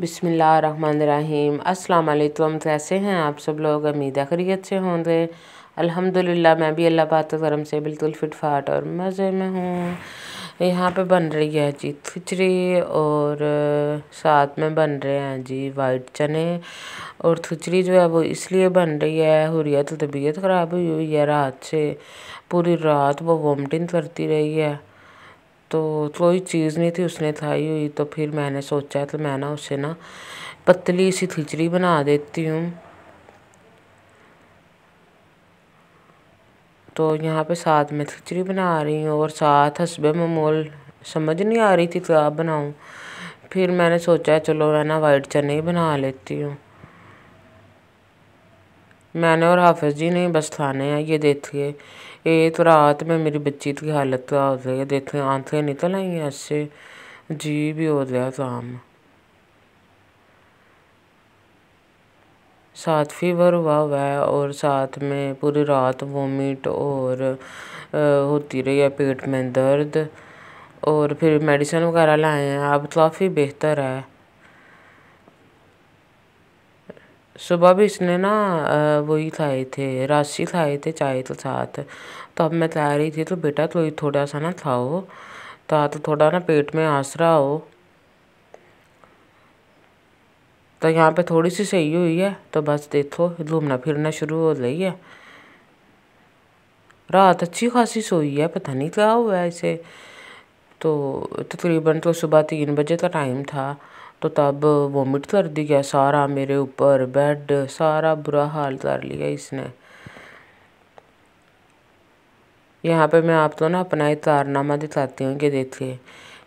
बिसमीम अल्लाम कैसे हैं आप सब लोग उम्मीद आखिरी अच्छे होंगे अल्हम्दुलिल्लाह मैं भी अल्लाह पाक करम से बिल्कुल फिट फाट और मज़े में हूँ यहाँ पे बन रही है जी खिचड़ी और साथ में बन रहे हैं जी वाइट चने और खिचड़ी जो है वो इसलिए बन रही है हो रही है तो तबीयत ख़राब हुई हुई है रात से पूरी रात वो वॉमिटिंग करती रही है तो कोई चीज़ नहीं थी उसने खाई हुई तो फिर मैंने सोचा तो मैं ना उसे ना पतली सी खिचड़ी बना देती हूँ तो यहाँ पे साथ में खिचड़ी बना रही हूँ और साथ हसब ममोल समझ नहीं आ रही थी क्या बनाऊँ फिर मैंने सोचा चलो मैं ना वाइट चने ही बना लेती हूँ मैंने और हाफिज जी ने बस खाने हैं ये देखिए ये तो रात में मेरी बच्ची की हालत हो गई देखिए आंखें निकल आई हैं ऐसे जी भी हो गया काम साथ फीवर हुआ हुआ है और साथ में पूरी रात वोमिट और होती रही है पेट में दर्द और फिर मेडिसिन वगैरह लाए हैं अब काफ़ी बेहतर है सुबह भी इसने ना वही खाए थे राशि खाए थे चाय के साथ तो अब मैं तैयारी रही थी तो बेटा तो थोड़ा सा ना खाओ तो थोड़ा ना पेट में आसरा हो तो यहाँ पे थोड़ी सी सही हुई है तो बस देखो घूमना फिरना शुरू हो रही है रात अच्छी खासी सोई है पता नहीं क्या हुआ है इसे तो तकरीबन तो सुबह तीन बजे का टाइम था तो तब वोमिट कर दी गया सारा मेरे ऊपर बेड सारा बुरा हाल कर लिया इसने यहाँ पे मैं आप तो ना अपना कारनामा दिखाती हूँ कि देखिए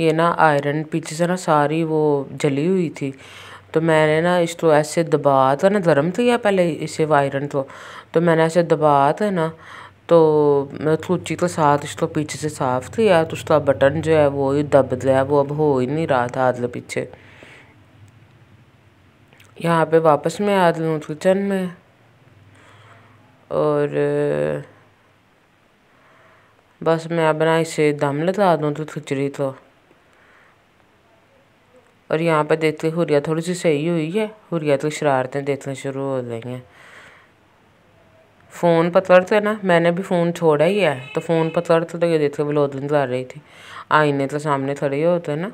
ये ना आयरन पीछे से ना सारी वो जली हुई थी तो मैंने ना इसको ऐसे दबा था तो ना गर्म या पहले इसे वायरन को तो? तो मैंने ऐसे दबा था ना तो सूची के साथ इसको पीछे से साफ़ किया तो उसका बटन जो है वो ही दब गया वो अब हो ही नहीं रहा था आदले पीछे यहाँ पे वापस मैं आ गई हूँ किचन में और बस मैं अब ना इसे दम लगा दूँ तो खिचड़ी तो और यहाँ पर देखते हुरिया थोड़ी सी सही हुई है हुरिया तो शरारतें देखना शुरू हो गई हैं फ़ोन पकड़ते तो ना मैंने भी फ़ोन छोड़ा ही है तो फ़ोन पकड़ते तो ये देखते बलोदन कर रही थी आईने तो सामने खड़े ही होते ना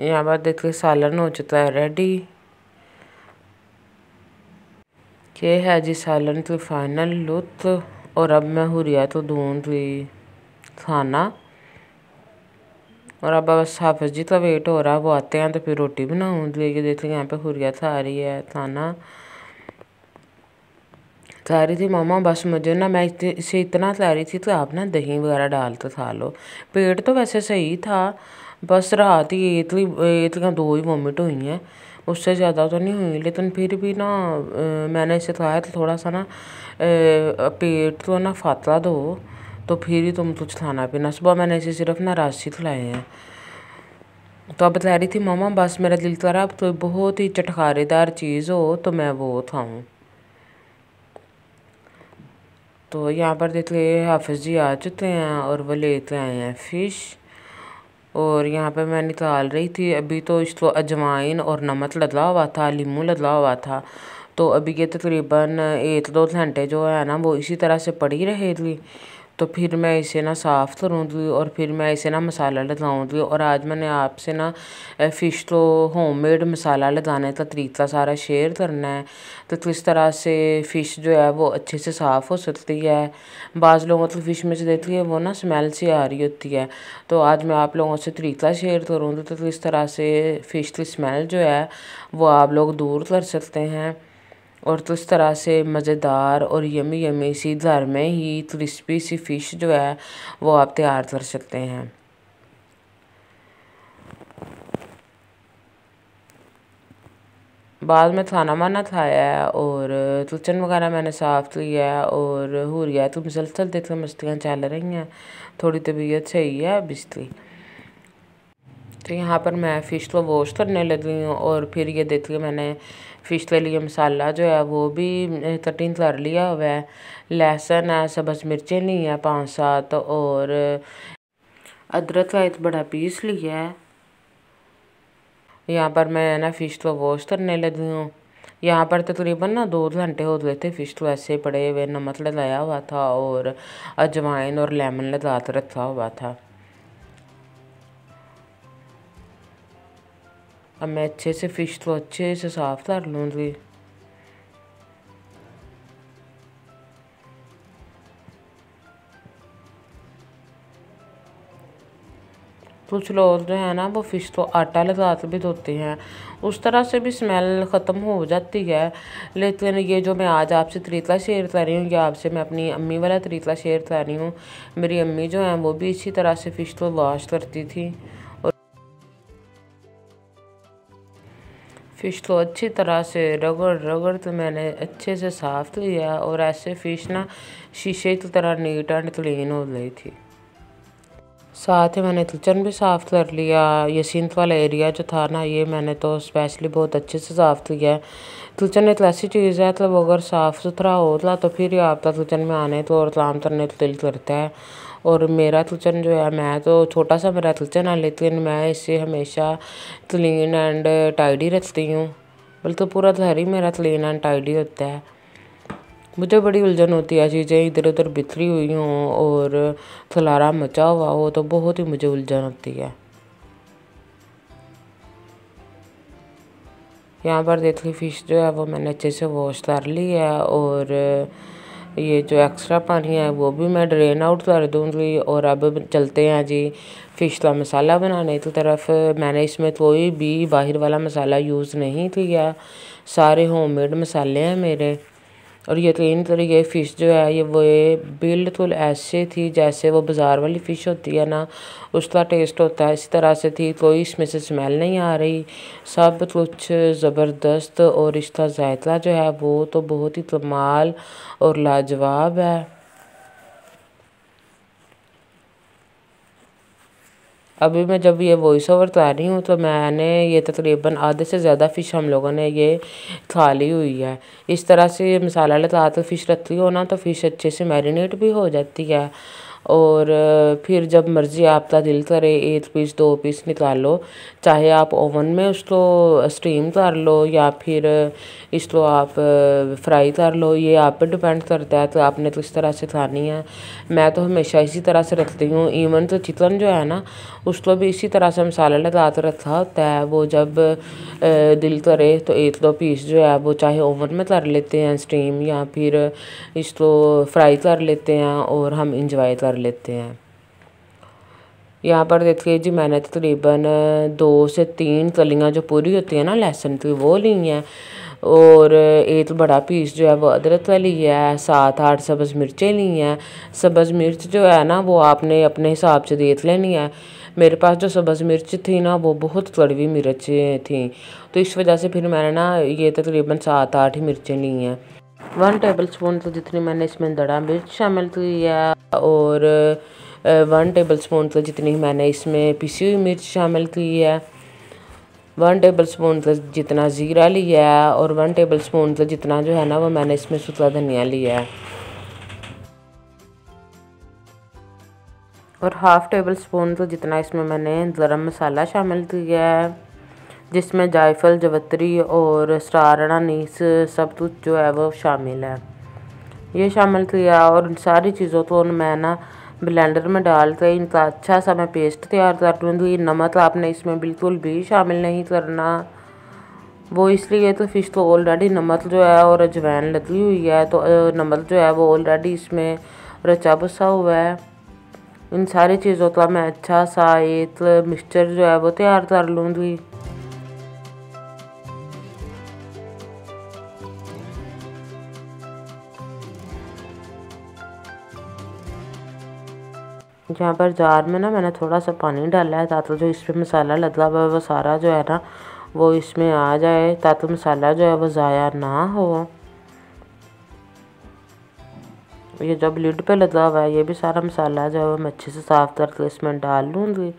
यहाँ पर देखिए सालन हो चुका है रेडी ये है जी सालन की फाइनल लुत्फ और अब मैं हुरिया तो ढूंढ रही खाना और अब बस हाफिज जी का वेट हो रहा है वो आते हैं तो फिर रोटी बनाऊँगी ये देखते यहाँ पे हुरिया आ रही है खाना कह रही थी मामा बस मुझे ना मैं इसे इतना कह रही थी तो आप ना दही वगैरह डाल के तो खा लो पेट तो वैसे सही था बस रात ही इतनी इतना दो ही वोमिट हुई हैं उससे ज़्यादा तो नहीं हुई लेकिन फिर भी ना मैंने सिखाया तो थोड़ा सा ना पेट तो ना फाता दो तो फिर ही तुम कुछ तो खाना पीना सुबह मैंने इसे सिर्फ ना राशि खिलाए हैं तो अब बता रही थी मामा बस मेरा दिल कर तो रहा अब तो बहुत ही चटकारेदार चीज़ हो तो मैं वो खाऊँ तो यहाँ पर देखिए हाफिज़ जी आ चुके हैं और वो लेते आए हैं फ़िश और यहाँ पे मैं निकाल रही थी अभी तो इसको अजवाइन और नमक लदला हुआ था लीमू लदला हुआ था तो अभी ये तकरीबन एक तो दो घंटे जो है ना वो इसी तरह से पड़ी रहेगी तो फिर मैं इसे ना साफ़ करूँगी और फिर मैं इसे ना मसाला लगाऊँगी और आज मैंने आपसे ना फ़िश तो होममेड मसाला लगाने का तो तरीका सारा शेयर करना है तो किस तरह से फ़िश जो है वो अच्छे से साफ़ हो सकती है बाज़ लोगों तो फ़िश में से देती है वो ना स्मेल सी आ रही होती है तो आज मैं आप लोगों से तरीका शेयर करूँगी तो किस तरह से फ़िश की स्मेल जो है वो आप लोग दूर कर सकते हैं और तो इस तरह से मज़ेदार और यमी यमी सी घर में ही क्रिस्पी सी फ़िश जो है वो आप तैयार कर सकते हैं बाद में खाना वाना खाया है और किचन वगैरह मैंने साफ़ किया है और हो रहा है तो मुसलसल देखो मस्तियाँ चल रही हैं थोड़ी तबीयत सही है बिजली तो यहाँ पर मैं फ़िश को वॉश करने लगी हूँ और फिर ये देखिए मैंने फ़िश के लिए मसाला जो है वो भी कटिंग कर लिया हुआ है लहसुन है सब्ज़ मिर्चें ली हैं पाँच सात और अदरक का एक बड़ा पीस लिया है यहाँ पर मैं ना फ़िश को वॉश करने लगी हूँ यहाँ पर तकरीबन ना दो घंटे हो गए थे फिश तो ऐसे पड़े हुए नमक लगाया हुआ था और अजवाइन और लेमन लगा रखा हुआ था अब मैं अच्छे से फ़िश तो अच्छे से साफ़ कर लूँगी कुछ लोग जो है ना वो फ़िश तो आटा लगा के भी धोते हैं उस तरह से भी स्मेल ख़त्म हो जाती है लेकिन ये जो मैं आज आपसे तरीका शेयर कर रही हूँ या आपसे मैं अपनी अम्मी वाला तरीका शेयर कर रही हूँ मेरी अम्मी जो हैं वो भी इसी तरह से फ़िश तो वॉश करती थी फ़िश तो अच्छी तरह से रगड़ रगड़ तो मैंने अच्छे से साफ़ किया और ऐसे फ़िश ना शीशे की तरह नीट एंड क्लीन हो गई थी साथ ही मैंने किचन भी साफ़ कर लिया सिंथ तो वाला एरिया जो था ना ये मैंने तो स्पेशली बहुत अच्छे से साफ़ किया है किचन एक ऐसी चीज़ है मतलब अगर साफ़ सुथरा होता तो फिर ही आपका किचन में आने तो और काम करने तो दिल करता है और मेरा किचन जो है मैं तो छोटा सा मेरा किचन है लेकिन मैं इसे हमेशा क्लीन एंड टाइडी रखती हूँ बल्कि मतलब पूरा घर ही मेरा क्लीन एंड टाइडी होता है मुझे बड़ी उलझन होती है चीज़ें इधर उधर बिखरी हुई हों और फलारा मचा हुआ हो तो बहुत ही मुझे उलझन होती है यहाँ पर देखिए फिश जो है वो मैंने अच्छे से वॉश कर ली है और ये जो एक्स्ट्रा पानी है वो भी मैं ड्रेन आउट कर दूँगी और अब चलते हैं जी फ़िश का मसाला बनाने की तरफ मैंने इसमें कोई भी बाहर वाला मसाला यूज़ नहीं किया सारे होममेड मसाले हैं मेरे और यकीन करिए ये फ़िश जो है ये वो ये बिल्कुल ऐसे थी जैसे वो बाज़ार वाली फ़िश होती है ना उसका टेस्ट होता है इसी तरह से थी कोई इसमें से स्मेल नहीं आ रही सब कुछ ज़बरदस्त और इसका जायका जो है वो तो बहुत ही कमाल और लाजवाब है अभी मैं जब ये वॉइस ओवर उतार रही हूँ तो मैंने ये तकरीबन आधे से ज़्यादा फ़िश हम लोगों ने ये खा ली हुई है इस तरह से मसाला लगा तो फ़िश रखती हो ना तो फ़िश अच्छे से मैरिनेट भी हो जाती है और फिर जब मर्ज़ी आपका दिल करे एक पीस दो पीस निकाल लो चाहे आप ओवन में उसको स्टीम कर लो या फिर इसको आप फ्राई कर लो ये आप पर डिपेंड करता है तो आपने तो इस तरह से खानी है मैं तो हमेशा इसी तरह से रखती हूँ इवन तो चिकन जो है ना उसको भी इसी तरह से मसाला लगा कर रखा होता है वो जब दिल करे तो एक दो पीस जो है वो चाहे ओवन में कर लेते हैं स्टीम या फिर इसको फ्राई कर लेते हैं और हम इंजॉय कर कर लेते हैं यहाँ पर देखिए जी मैंने तो तकरीबन दो से तीन कलियाँ जो पूरी होती हैं ना लहसुन की वो ली हैं और एक तो बड़ा पीस जो है वो अदरक वाली है सात आठ सब्ज़ मिर्चें ली हैं सब्ज़ मिर्च जो है ना वो आपने अपने हिसाब से देख लेनी है मेरे पास जो सब्ज़ मिर्च थी ना वो बहुत कड़वी मिर्चें थी तो इस वजह से फिर मैंने ना ये तकरीबन सात आठ ही मिर्चें ली हैं वन टेबल स्पून तो जितनी मैंने इसमें दड़ा मिर्च शामिल किया और वन टेबल स्पून तो जितनी मैंने इसमें पिसी हुई मिर्च शामिल की है वन टेबल स्पून से जितना ज़ीरा लिया है और वन टेबल स्पून तो जितना जो है ना वो मैंने इसमें सूखा धनिया लिया है और हाफ़ टेबल स्पून तो जितना इसमें मैंने गर्म मसाला शामिल किया है जिसमें जायफल जवत्री और सारणा नीस सब कुछ जो है वो शामिल है ये शामिल किया और इन सारी चीज़ों को मैं ना ब्लेंडर में डाल कर इनका अच्छा सा मैं पेस्ट तैयार कर लूँगी नमक आपने इसमें बिल्कुल भी शामिल नहीं करना वो इसलिए तो फ़िश तो ऑलरेडी नमक जो है और अजवैन लगी हुई है तो नमक जो है वो ऑलरेडी इसमें रचा बसा हुआ है इन सारी चीज़ों का मैं अच्छा सा एक मिक्सचर जो है वो तैयार कर लूँगी जहाँ पर जार में ना मैंने थोड़ा सा पानी डाला है ताकि जो इसमें मसाला लगा हुआ है वो सारा जो है ना वो इसमें आ जाए ताकि मसाला जो है वो ज़ाया ना हो ये जब लिड पे लगा हुआ है ये भी सारा मसाला जो है वो मैं अच्छे से साफ़ करके इसमें डाल लूँगी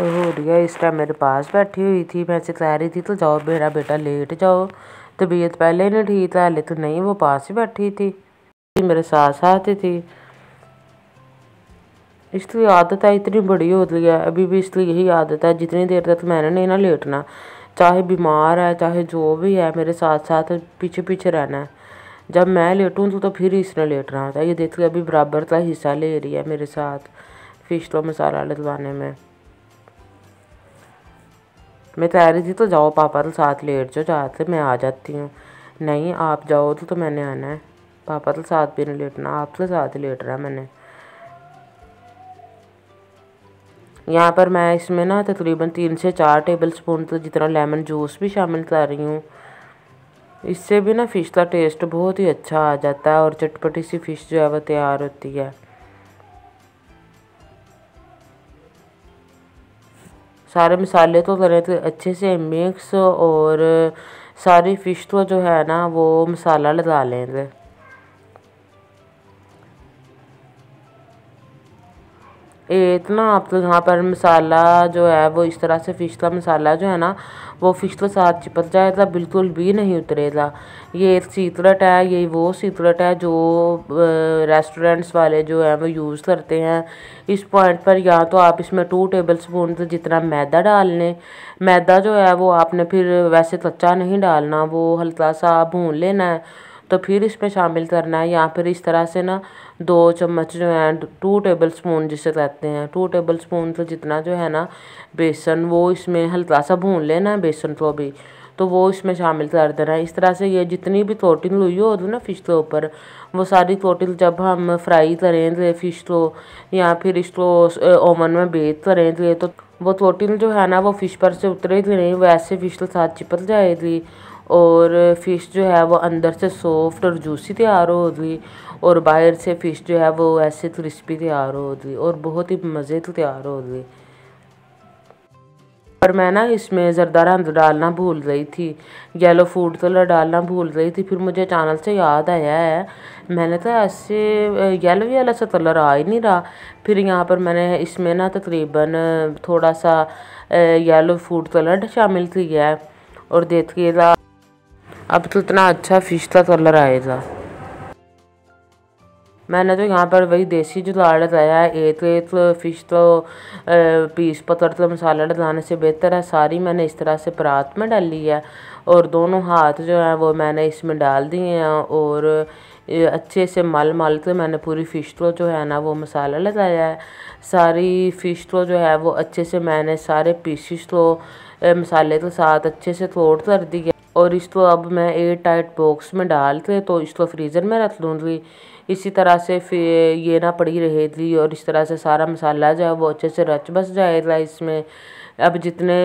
और हो रही इस टाइम मेरे पास बैठी हुई थी मैं कह रही थी तो जाओ मेरा बेटा लेट जाओ तबीयत पहले ही नहीं ठीक था लेकिन तो नहीं वो पास ही बैठी थी मेरे साथ साथ ही थी इसलिए आदत है इतनी बड़ी हो रही है अभी भी इसलिए यही आदत है जितनी देर तक मैंने नहीं ना लेटना चाहे बीमार है चाहे जो भी है मेरे साथ साथ पीछे पीछे रहना है जब मैं लेटूँ तो, तो फिर इसने लेटना होता है ये देखिए अभी बराबर का हिस्सा ले रही है मेरे साथ फिश तो मसाला लगवाने में मैं कह रही थी तो जाओ पापा तो साथ लेट जाओ चाहते तो मैं आ जाती हूँ नहीं आप जाओ तो, तो मैंने आना है पापा तो साथ भी नहीं लेटना आपके तो साथ ही लेट रहा मैंने यहाँ पर मैं इसमें ना तकरीबन तीन से चार टेबल स्पून तो जितना लेमन जूस भी शामिल कर रही हूँ इससे भी ना फ़िश का टेस्ट बहुत ही अच्छा आ जाता है और चटपटी सी फ़िश जो है वो तैयार होती है सारे मसाले तो करें तो अच्छे से मिक्स और सारी फ़िश तो जो है ना वो मसाला लगा लेंगे इतना आप तो यहाँ पर मसाला जो है वो इस तरह से फ़िश का मसाला जो है ना वो फ़िश के साथ चिपक जाएगा बिल्कुल भी नहीं उतरेगा ये सीक्रेट है ये वो सीक्रेट है जो रेस्टोरेंट्स वाले जो है वो यूज़ करते हैं इस पॉइंट पर या तो आप इसमें टू टेबल स्पून जितना मैदा डाल लें मैदा जो है वो आपने फिर वैसे कच्चा नहीं डालना वो हल्का सा भून लेना है तो फिर इसमें शामिल करना है या फिर इस तरह से ना दो चम्मच जो है टू टेबल स्पून जिसे कहते हैं टू टेबल स्पून तो जितना जो है ना बेसन वो इसमें हल्का सा भून लेना है बेसन को भी तो वो इसमें शामिल कर देना है इस तरह से ये जितनी भी कोटिंग हुई हो ना फ़िश के ऊपर वो सारी कोटिंग जब हम फ्राई करें थे तो फ़िश को या फिर इसको ओवन में बेत करें थे तो, तो वो कोटिंग जो है ना वो फ़िश पर से उतरे थे नहीं वैसे फ़िश के साथ चिपक जाएगी और फिश जो है वो अंदर से सॉफ्ट और जूसी तैयार हो गई और बाहर से फिश जो है वो ऐसे क्रिस्पी तैयार हो गई और बहुत ही मज़े तो तैयार हो गई पर मैं ना इसमें ज़रदा रंग डालना भूल रही थी येलो फूड कलर डालना भूल रही थी फिर मुझे अचानक से याद आया है मैंने तो ऐसे येलो येलो सा कलर आ ही नहीं रहा फिर यहाँ पर मैंने इसमें ना तकरीबन थोड़ा सा येलो फूड कलर शामिल किया है और देखिएगा अब तो इतना अच्छा फिश था कलर आएगा मैंने तो यहाँ पर वही देसी जो लाड़ लाया है एक एक फ़िश तो पीस पत्थर तो मसाला डालने से बेहतर है सारी मैंने इस तरह से परात में डाली है और दोनों हाथ जो हैं वो मैंने इसमें डाल दिए हैं और अच्छे से मल मल के मैंने पूरी फ़िश तो जो है ना वो मसाला लगाया है सारी फ़िश तो जो है वो अच्छे से मैंने सारे पीसीस तो मसाले के साथ अच्छे से तोड़ कर दिया और इसको अब मैं एयर टाइट बॉक्स में डाल के तो इसको फ्रीज़र में रख लूँगी इसी तरह से फिर ये ना पड़ी रहेगी और इस तरह से सारा मसाला जो है वो अच्छे से रच बस जाएगा इसमें अब जितने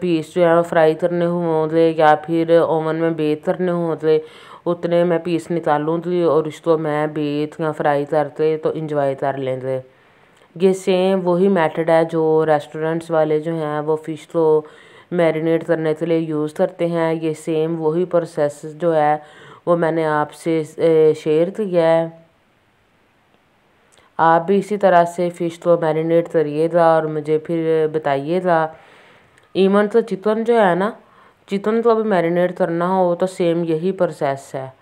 पीस जो है फ्राई करने होंगे या फिर ओवन में बेक करने होंगे उतने मैं पीस निकालूँगी और इसको मैं बेक या फ्राई करते तो इंजॉय कर लेंगे ये सेम वही मेथड है जो रेस्टोरेंट्स वाले जो हैं वो फ़िश को मैरिनेट करने के लिए यूज़ करते हैं ये सेम वही प्रोसेस जो है वो मैंने आपसे शेयर किया है आप भी इसी तरह से फ़िश को मैरिनेट करिएगा और मुझे फिर बताइएगा इवन तो चिकन जो है ना चिकन को भी मैरिनेट करना हो तो सेम यही प्रोसेस है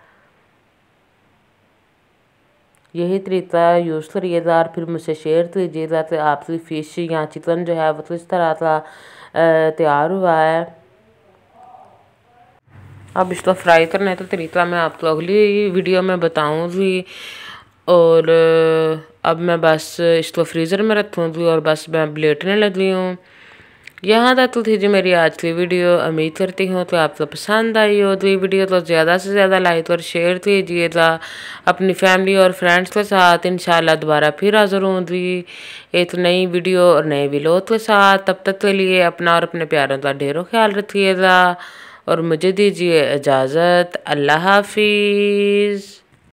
यही तरीका यूज़ करिएगा और फिर मुझसे शेयर कीजिएगा तो आपकी फ़िश या चिकन जो है वो किस तरह का तैयार हुआ है अब इसको फ्राई है तो तरीका मैं आपको अगली वीडियो में बताऊंगी और अब मैं बस इसको फ्रीज़र में रखूँगी और बस मैं अब लेटने लगी हूँ यहाँ तक तो थी जी मेरी आज की वीडियो उम्मीद करती हूँ तो आपको पसंद आई हो तो ये वीडियो तो ज़्यादा से ज़्यादा लाइक और शेयर कीजिएगा अपनी फैमिली और फ्रेंड्स के साथ इन दोबारा फिर हाजिर होंगी एक नई वीडियो और नए विलोद के साथ तब तक के लिए अपना और अपने प्यारों का ढेरों ख्याल रखिएगा और मुझे दीजिए इजाज़त अल्लाह हाफिज़